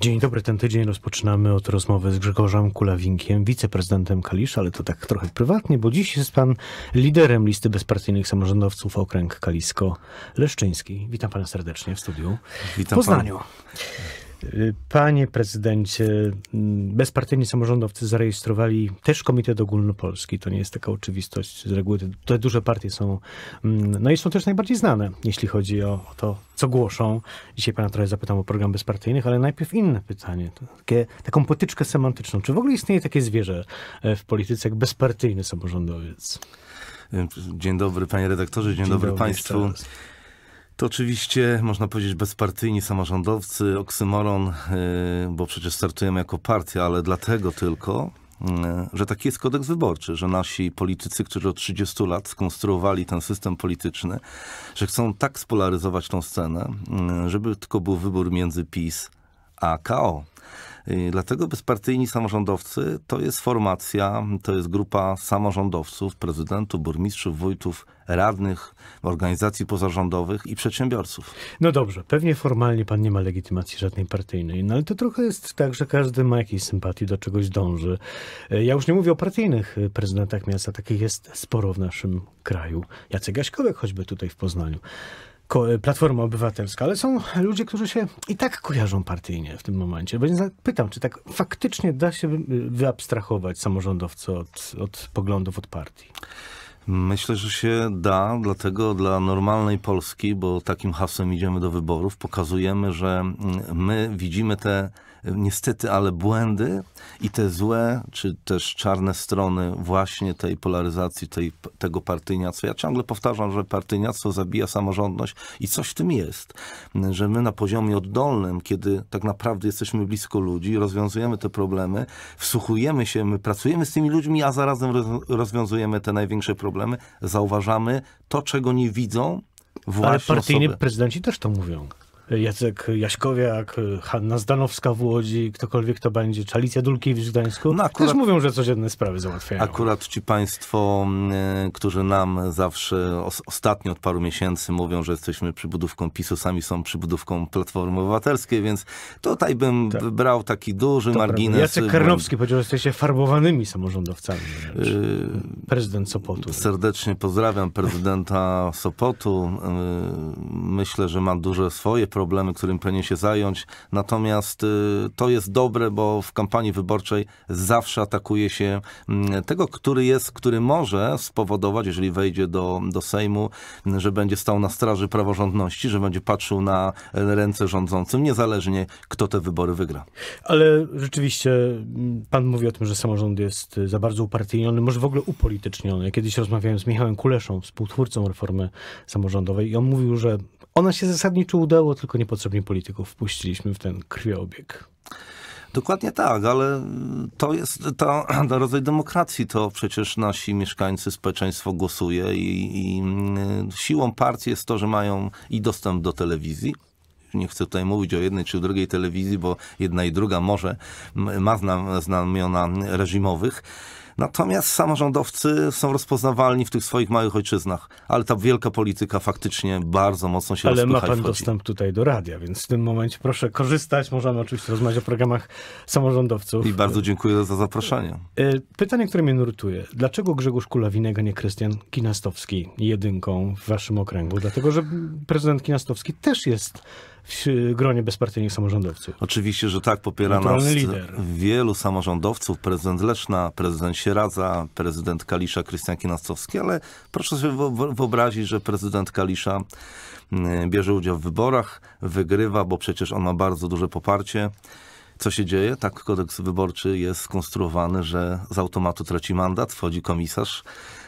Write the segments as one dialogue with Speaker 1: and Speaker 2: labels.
Speaker 1: Dzień dobry, ten tydzień rozpoczynamy od rozmowy z Grzegorzem Kulawinkiem, wiceprezydentem Kalisza, ale to tak trochę prywatnie, bo dziś jest pan liderem listy bezpartyjnych samorządowców okręg Kalisko-Leszczyński. Witam pana serdecznie w studiu Witam Poznaniu. Pan. Y, panie prezydencie, mm, bezpartyjni samorządowcy zarejestrowali też Komitet Ogólnopolski. To nie jest taka oczywistość. Z reguły te, te duże partie są, mm, no i są też najbardziej znane, jeśli chodzi o, o, to, co głoszą. Dzisiaj pana trochę zapytam o program bezpartyjnych, ale najpierw inne pytanie. Takie, taką potyczkę semantyczną. Czy w ogóle istnieje takie zwierzę e, w polityce jak bezpartyjny samorządowiec?
Speaker 2: Dzień dobry, panie redaktorze, dzień, dzień dobry, państwu. To oczywiście można powiedzieć bezpartyjni samorządowcy, oksymoron, y, bo przecież startujemy jako partia, ale dlatego tylko, y, że taki jest kodeks wyborczy, że nasi politycy, którzy od 30 lat skonstruowali ten system polityczny, że chcą tak spolaryzować tą scenę, y, żeby tylko był wybór między PiS AKO, Dlatego bezpartyjni samorządowcy to jest formacja, to jest grupa samorządowców, prezydentów, burmistrzów, wójtów, radnych, organizacji pozarządowych i przedsiębiorców. No dobrze, pewnie
Speaker 1: formalnie pan nie ma legitymacji żadnej partyjnej, no ale to trochę jest tak, że każdy ma jakieś sympatii, do czegoś dąży. E, ja już nie mówię o partyjnych e, prezydentach miasta, takich jest sporo w naszym kraju. Jacek Gaśkowiak choćby tutaj w Poznaniu. Platforma Obywatelska, ale są ludzie, którzy się i tak kojarzą partyjnie w tym momencie. Więc pytam, czy tak faktycznie da się wyabstrahować samorządowcy od, od poglądów, od partii?
Speaker 2: Myślę, że się da, dlatego dla normalnej Polski, bo takim hasłem idziemy do wyborów, pokazujemy, że mm, my widzimy te niestety, ale błędy i te złe, czy też czarne strony właśnie tej polaryzacji, tej, tego partyjniactwa. Ja ciągle powtarzam, że partyjniactwo zabija samorządność i coś w tym jest, że my na poziomie oddolnym, kiedy tak naprawdę jesteśmy blisko ludzi, rozwiązujemy te problemy, wsłuchujemy się, my pracujemy z tymi ludźmi, a zarazem rozwiązujemy te największe problemy problemy, zauważamy to, czego nie widzą właśnie Ale partyjni osoby.
Speaker 1: prezydenci też to mówią. Jacek Jaśkowiak, Hanna Zdanowska w Łodzi, ktokolwiek to będzie, czy Alicja Dulkiewicz w Gdańsku, no akurat, też mówią, że codzienne sprawy załatwiają.
Speaker 2: Akurat ci państwo, mm, którzy nam zawsze os ostatnio od paru miesięcy mówią, że jesteśmy przybudówką PiSu, sami są przybudówką Platformy Obywatelskiej, więc tutaj bym tak. brał taki duży to margines. Prawda. Jacek Karnowski
Speaker 1: powiedział, że jesteście farbowanymi samorządowcami.
Speaker 2: Yy... Prezydent Sopotu. Serdecznie pozdrawiam prezydenta Sopotu. Yy, myślę, że ma duże swoje problemy problemy, którym powinien się zająć. Natomiast y, to jest dobre, bo w kampanii wyborczej zawsze atakuje się mm, tego, który jest, który może spowodować, jeżeli wejdzie do, do Sejmu, że będzie stał na straży praworządności, że będzie patrzył na ręce rządzącym, niezależnie kto te wybory wygra.
Speaker 1: Ale rzeczywiście mm, pan mówi o tym, że samorząd jest y, za bardzo upartyjniony, może w ogóle upolityczniony. Kiedyś rozmawiałem z Michałem Kuleszą, współtwórcą reformy samorządowej i on mówił, że ono się zasadniczo udało, tylko niepotrzebnie polityków wpuściliśmy w ten krwioobieg.
Speaker 2: Dokładnie tak, ale to jest ta, ta rodzaj demokracji. To przecież nasi mieszkańcy, społeczeństwo głosuje i, i y, siłą partii jest to, że mają i dostęp do telewizji, nie chcę tutaj mówić o jednej czy drugiej telewizji, bo jedna i druga może ma znamiona reżimowych Natomiast samorządowcy są rozpoznawalni w tych swoich małych ojczyznach, ale ta wielka polityka faktycznie bardzo mocno się Ale ma pan wchodzi. dostęp
Speaker 1: tutaj do radia, więc w tym momencie proszę korzystać. Możemy oczywiście rozmawiać o programach samorządowców. I bardzo
Speaker 2: dziękuję za zaproszenie.
Speaker 1: E, pytanie, które mnie nurtuje. Dlaczego Grzegorz Kulawinek, a nie Krystian Kinastowski jedynką w waszym okręgu? Dlatego, że prezydent Kinastowski też jest w gronie bezpartyjnych samorządowców.
Speaker 2: Oczywiście, że tak. Popiera Naturalny nas lider. wielu samorządowców. Prezydent Leszna, prezydent sieradza prezydent Kalisza Krystian Kinastowski, ale proszę sobie wyobrazić, że prezydent Kalisza mm, bierze udział w wyborach, wygrywa, bo przecież on ma bardzo duże poparcie. Co się dzieje? Tak kodeks wyborczy jest skonstruowany, że z automatu traci mandat, wchodzi komisarz,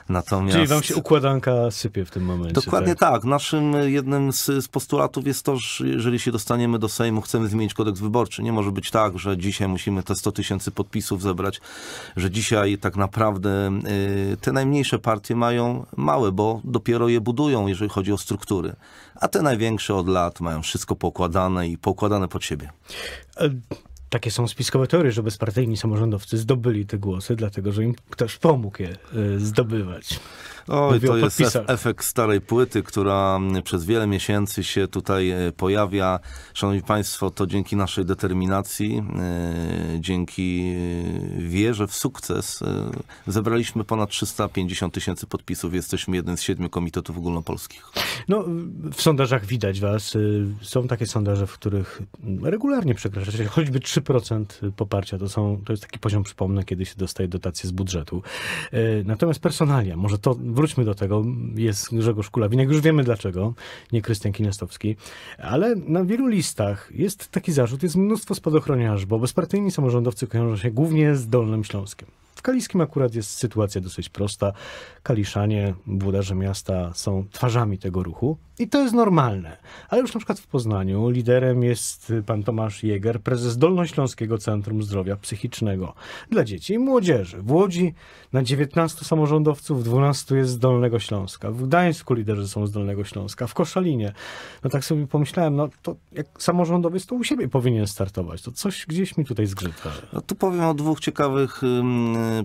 Speaker 2: Natomiast... Czyli wam się
Speaker 1: układanka sypie w tym momencie. Dokładnie
Speaker 2: tak. tak. Naszym jednym z, z postulatów jest to, że jeżeli się dostaniemy do Sejmu, chcemy zmienić kodeks wyborczy. Nie może być tak, że dzisiaj musimy te 100 tysięcy podpisów zebrać, że dzisiaj tak naprawdę y, te najmniejsze partie mają małe, bo dopiero je budują, jeżeli chodzi o struktury. A te największe od lat mają wszystko pokładane i pokładane pod siebie.
Speaker 1: E, takie są spiskowe teorie, że bezpartyjni samorządowcy zdobyli te głosy, dlatego że im ktoś pomógł je y, zdobywać. Oj, to jest
Speaker 2: efekt starej płyty, która mm, przez wiele miesięcy się tutaj y, pojawia. Szanowni Państwo, to dzięki naszej determinacji, y, dzięki wierze w sukces zebraliśmy ponad 350 tysięcy podpisów. Jesteśmy jeden z siedmiu komitetów ogólnopolskich.
Speaker 1: No, w sondażach widać was. Y, są takie sondaże, w których regularnie przekraczacie choćby 3% poparcia. To, są, to jest taki poziom, przypomnę, kiedy się dostaje dotacje z budżetu. Y, natomiast personalia, może to wróćmy do tego, jest Grzegorz Kulawinek, już wiemy dlaczego, nie Krystian Kiniastowski. ale na wielu listach jest taki zarzut, jest mnóstwo spadochroniarzy, bo bezpartyjni samorządowcy kojarzą się głównie z Dolnym Śląskiem. W Kaliskim akurat jest sytuacja dosyć prosta. Kaliszanie, włodarze miasta są twarzami tego ruchu i to jest normalne. Ale już na przykład w Poznaniu liderem jest pan Tomasz Jäger, prezes Dolnośląskiego Centrum Zdrowia Psychicznego dla dzieci i młodzieży. W Łodzi na 19 samorządowców 12 jest z Dolnego Śląska. W Gdańsku liderzy są z Dolnego Śląska. W Koszalinie. No tak sobie pomyślałem, no to jak samorządowiec to u siebie powinien startować. To coś gdzieś mi tutaj zgrzyta.
Speaker 2: No tu powiem o dwóch ciekawych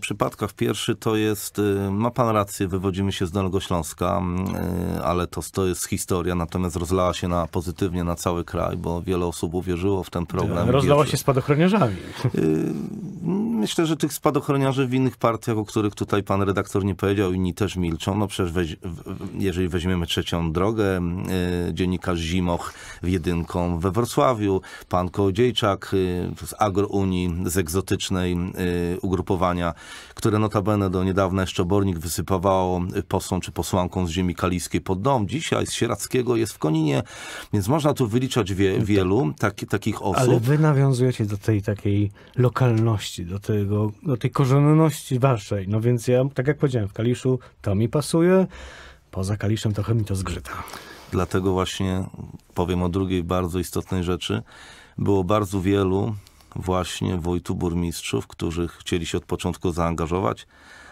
Speaker 2: przypadkach. Pierwszy to jest, y, ma pan rację, wywodzimy się z Dolnego Śląska, y, ale to, to jest historia, natomiast rozlała się na, pozytywnie na cały kraj, bo wiele osób uwierzyło w ten program. Rozlała się
Speaker 1: z spadochroniarzami. Y,
Speaker 2: Myślę, że tych spadochroniarzy w innych partiach, o których tutaj pan redaktor nie powiedział, inni też milczą. No przecież weź, jeżeli weźmiemy trzecią drogę, y, dziennikarz Zimoch w jedynką we Wrocławiu, pan Kołodziejczak z y, z Agrounii, z egzotycznej y, ugrupowania, które notabene do niedawna jeszcze Bornik wysypowało posłom czy posłanką z ziemi kaliskiej pod dom. Dzisiaj z Sierackiego jest w Koninie, więc można tu wyliczać wie, wielu tak. takich osób. Ale wy
Speaker 1: nawiązujecie do tej takiej lokalności, do tego, do tej korzenności waszej. No więc ja, tak jak powiedziałem, w Kaliszu to mi pasuje, poza Kaliszem trochę mi to zgrzyta.
Speaker 2: Dlatego właśnie powiem o drugiej bardzo istotnej rzeczy. Było bardzo wielu właśnie wójtu burmistrzów, którzy chcieli się od początku zaangażować,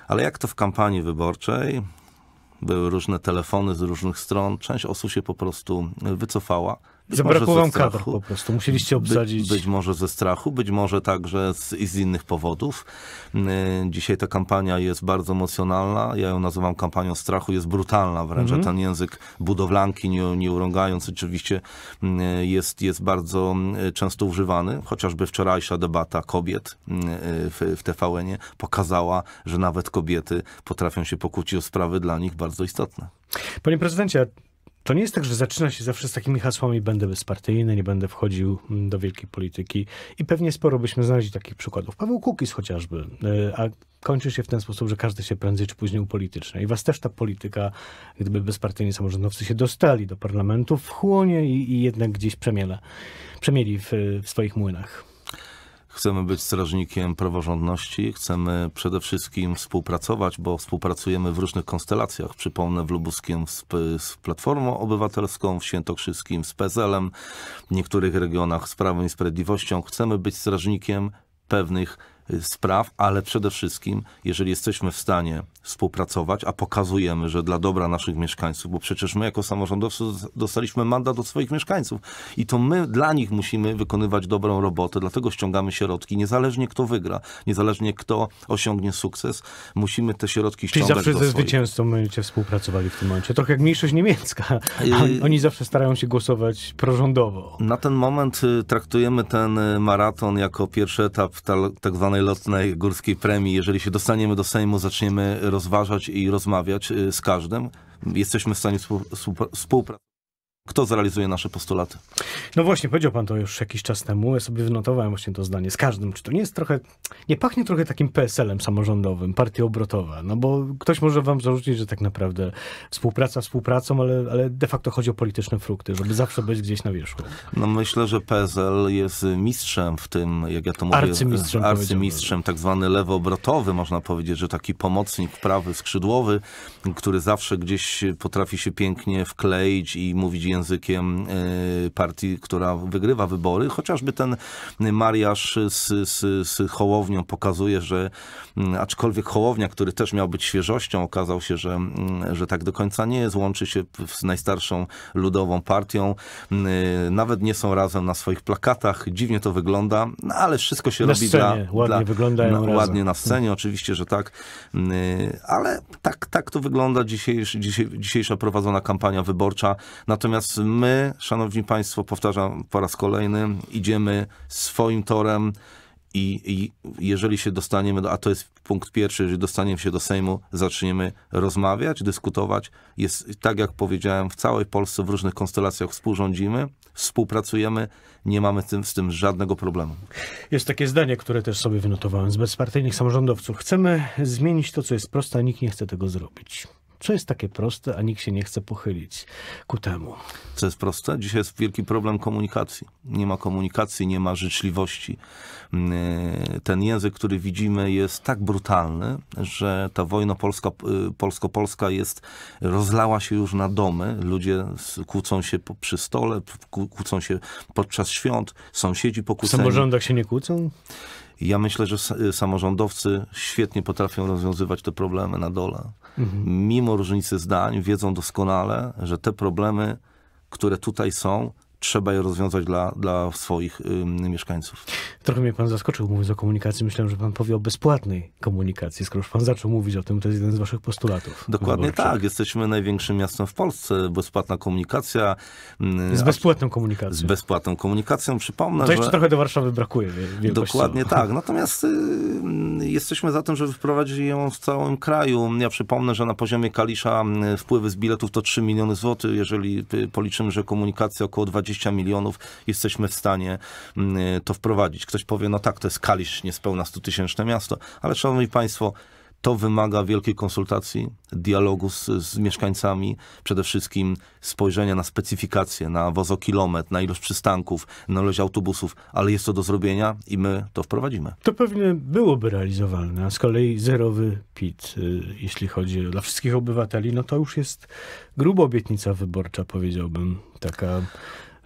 Speaker 2: ale jak to w kampanii wyborczej, były różne telefony z różnych stron, część osób się po prostu wycofała. Zabrakło wam kadr po prostu, musieliście obsadzić. być może ze strachu, być może także z, z innych powodów. Y, dzisiaj ta kampania jest bardzo emocjonalna, ja ją nazywam kampanią strachu, jest brutalna wręcz, mm -hmm. ten język budowlanki, nie, nie urągając oczywiście, y, jest, jest bardzo y, często używany. Chociażby wczorajsza debata kobiet w, w tvn pokazała, że nawet kobiety potrafią się pokłócić o sprawy dla nich bardzo istotne.
Speaker 1: Panie prezydencie, to nie jest tak, że zaczyna się zawsze z takimi hasłami będę bezpartyjny, nie będę wchodził mm, do wielkiej polityki i pewnie sporo byśmy znaleźli takich przykładów. Paweł Kukiz chociażby, y, a kończy się w ten sposób, że każdy się prędzej czy później upolitycznia. I was też ta polityka, gdyby bezpartyjni samorządowcy się dostali do parlamentu, wchłonie i, i jednak gdzieś przemiela, przemieli w, w swoich młynach.
Speaker 2: Chcemy być strażnikiem praworządności, chcemy przede wszystkim współpracować, bo współpracujemy w różnych konstelacjach. Przypomnę w Lubuskiem z, z Platformą Obywatelską, w Świętokrzyskim z PZL-em, w niektórych regionach z Prawem i Sprawiedliwością. Chcemy być strażnikiem pewnych spraw, ale przede wszystkim, jeżeli jesteśmy w stanie współpracować, a pokazujemy, że dla dobra naszych mieszkańców, bo przecież my jako samorządowcy dostaliśmy mandat od swoich mieszkańców i to my dla nich musimy wykonywać dobrą robotę, dlatego ściągamy środki, niezależnie kto wygra, niezależnie kto osiągnie sukces, musimy te środki Czyli ściągać zawsze ze zwycięzcą
Speaker 1: będziecie współpracowali w tym momencie, trochę jak mniejszość niemiecka. Oni, y- oni zawsze starają się głosować prorządowo.
Speaker 2: Na ten moment y, traktujemy ten y, maraton jako pierwszy etap tak zwanej tzw. lotnej górskiej premii, jeżeli się dostaniemy do Sejmu, zaczniemy rozważać i rozmawiać y, z każdym, jesteśmy w stanie współpracować kto zrealizuje nasze postulaty.
Speaker 1: No właśnie, powiedział pan to już jakiś czas temu. Ja sobie wynotowałem właśnie to zdanie z każdym. Czy to nie jest trochę, nie pachnie trochę takim PSL-em samorządowym, partia obrotowa? No bo ktoś może wam zarzucić, że tak naprawdę współpraca współpracą, ale, ale de facto chodzi o polityczne frukty, żeby zawsze być gdzieś na wierzchu.
Speaker 2: No myślę, że PSL jest mistrzem w tym, jak ja to mówię, arcymistrzem, arcymistrzem tak zwany lewoobrotowy, można powiedzieć, że taki pomocnik prawy skrzydłowy, który zawsze gdzieś potrafi się pięknie wkleić i mówić językiem e, partii, która wygrywa wybory. Chociażby ten mariaż z, z, z Hołownią pokazuje, że mm, aczkolwiek Hołownia, który też miał być świeżością, okazał się, że, mm, że tak do końca nie jest. Łączy się z najstarszą ludową partią. Mm, nawet nie są razem na swoich plakatach. Dziwnie to wygląda, no ale wszystko się na robi scenie. dla... Ładnie dla, wyglądają na, no, razem. Ładnie na scenie, oczywiście, że tak. Ale tak, tak to wygląda dzisiejsza dzisiejsza prowadzona kampania wyborcza. Natomiast Natomiast my, szanowni państwo, powtarzam po raz kolejny, idziemy swoim torem i, i jeżeli się dostaniemy, do, a to jest punkt pierwszy, jeżeli dostaniemy się do Sejmu, zaczniemy rozmawiać, dyskutować. Jest, tak jak powiedziałem, w całej Polsce w różnych konstelacjach współrządzimy, współpracujemy, nie mamy z tym, z tym żadnego problemu.
Speaker 1: Jest takie zdanie, które też sobie wynotowałem z bezpartyjnych samorządowców. Chcemy zmienić to, co jest proste, a nikt nie chce tego zrobić co jest takie proste, a nikt się nie chce pochylić ku temu.
Speaker 2: Co jest proste? Dzisiaj jest wielki problem komunikacji. Nie ma komunikacji, nie ma życzliwości. Mm, e, ten język, który widzimy, jest tak brutalny, że ta wojna polska, y, polsko-polska jest, rozlała się już na domy. Ludzie kłócą się przy stole, kłócą się podczas świąt, sąsiedzi pokłócą. W samorządach się nie kłócą? Ja myślę, że y, samorządowcy świetnie potrafią rozwiązywać te problemy na dole. Mhm. Mimo różnicy zdań, wiedzą doskonale, że te problemy, które tutaj są, trzeba je rozwiązać dla, dla swoich y, mieszkańców.
Speaker 1: Trochę mnie pan zaskoczył mówiąc o komunikacji. Myślałem, że pan powie o bezpłatnej komunikacji. Skoro już pan zaczął mówić o tym, to jest jeden z waszych postulatów. Dokładnie
Speaker 2: tak. Jesteśmy największym miastem w Polsce. Bezpłatna komunikacja. z
Speaker 1: bezpłatną komunikacją.
Speaker 2: Z bezpłatną komunikacją, przypomnę, To jeszcze że... trochę
Speaker 1: do Warszawy brakuje. Dokładnie
Speaker 2: tak. Natomiast y, jesteśmy za tym, żeby wprowadzić ją w całym kraju. Ja przypomnę, że na poziomie Kalisza y, wpływy z biletów to 3 miliony złotych. Jeżeli y, policzymy, że komunikacja około 20 20 milionów jesteśmy w stanie mm, y, to wprowadzić. Ktoś powie, no tak, to jest Kalisz, niespełna 100 tysięczne miasto, ale szanowni państwo, to wymaga wielkiej konsultacji, dialogu z, z, mieszkańcami, przede wszystkim spojrzenia na specyfikację, na wozokilometr, na ilość przystanków, na ilość autobusów, ale jest to do zrobienia i my to wprowadzimy.
Speaker 1: To pewnie byłoby realizowalne, a z kolei zerowy PIT, y, jeśli chodzi dla wszystkich obywateli, no to już jest gruba obietnica wyborcza, powiedziałbym, taka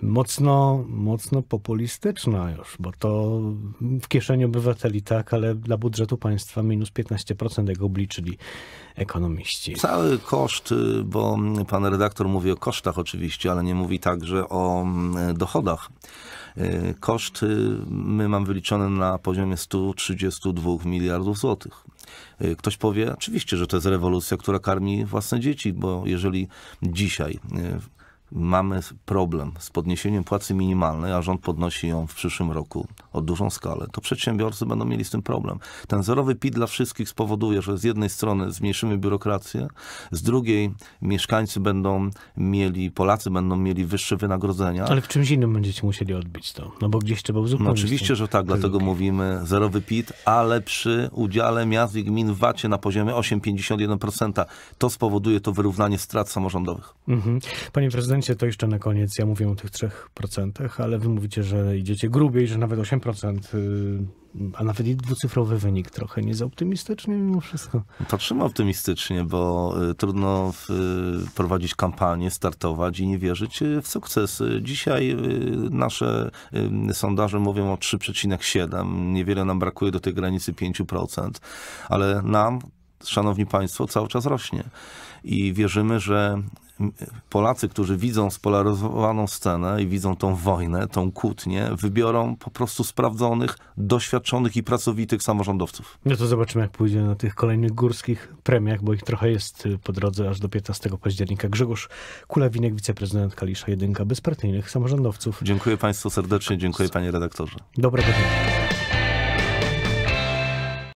Speaker 1: mocno, mocno populistyczna już, bo to w kieszeni obywateli tak, ale dla budżetu państwa minus 15%, jak obliczyli ekonomiści.
Speaker 2: Cały koszt, bo pan redaktor mówi o kosztach oczywiście, ale nie mówi także o mm, dochodach. E, koszt y, my mam wyliczony na poziomie 132 miliardów złotych. E, ktoś powie, oczywiście, że to jest rewolucja, która karmi własne dzieci, bo jeżeli dzisiaj e, mamy problem z podniesieniem płacy minimalnej, a rząd podnosi ją w przyszłym roku o dużą skalę, to przedsiębiorcy będą mieli z tym problem. Ten zerowy PIT dla wszystkich spowoduje, że z jednej strony zmniejszymy biurokrację, z drugiej mieszkańcy będą mieli, Polacy będą mieli wyższe wynagrodzenia. Ale w
Speaker 1: czymś innym będziecie musieli odbić to, no bo gdzieś trzeba uzupełnić. No oczywiście, że tak, dlatego
Speaker 2: okay. mówimy zerowy PIT, ale przy udziale miast i gmin w VAT-ie na poziomie 8,51%. To spowoduje to wyrównanie strat samorządowych.
Speaker 1: Mhm. Panie prezydencie, procencie to jeszcze na koniec, ja mówię o tych 3%, ale wy mówicie, że idziecie grubiej, że nawet 8%, y, a nawet i dwucyfrowy wynik trochę nie za optymistycznie mimo wszystko.
Speaker 2: Patrzymy optymistycznie, bo y, trudno y, prowadzić kampanię, startować i nie wierzyć w sukces. Dzisiaj nasze sondaże mówią o 3,7. Niewiele nam brakuje do tej granicy 5%, ale nam, szanowni państwo, cały czas rośnie i wierzymy, że Polacy, którzy widzą spolaryzowaną scenę i widzą tą wojnę, tą kłótnię, wybiorą po prostu sprawdzonych, doświadczonych i pracowitych samorządowców. No
Speaker 1: to zobaczymy, jak pójdzie na tych kolejnych górskich premiach, bo ich trochę jest y, po drodze aż do 15 października. Grzegorz Kulawinek, wiceprezydent Kalisza, jedynka bezpartyjnych samorządowców.
Speaker 2: Dziękuję Państwu serdecznie, dziękuję Panie redaktorze.
Speaker 1: Dobrego dnia.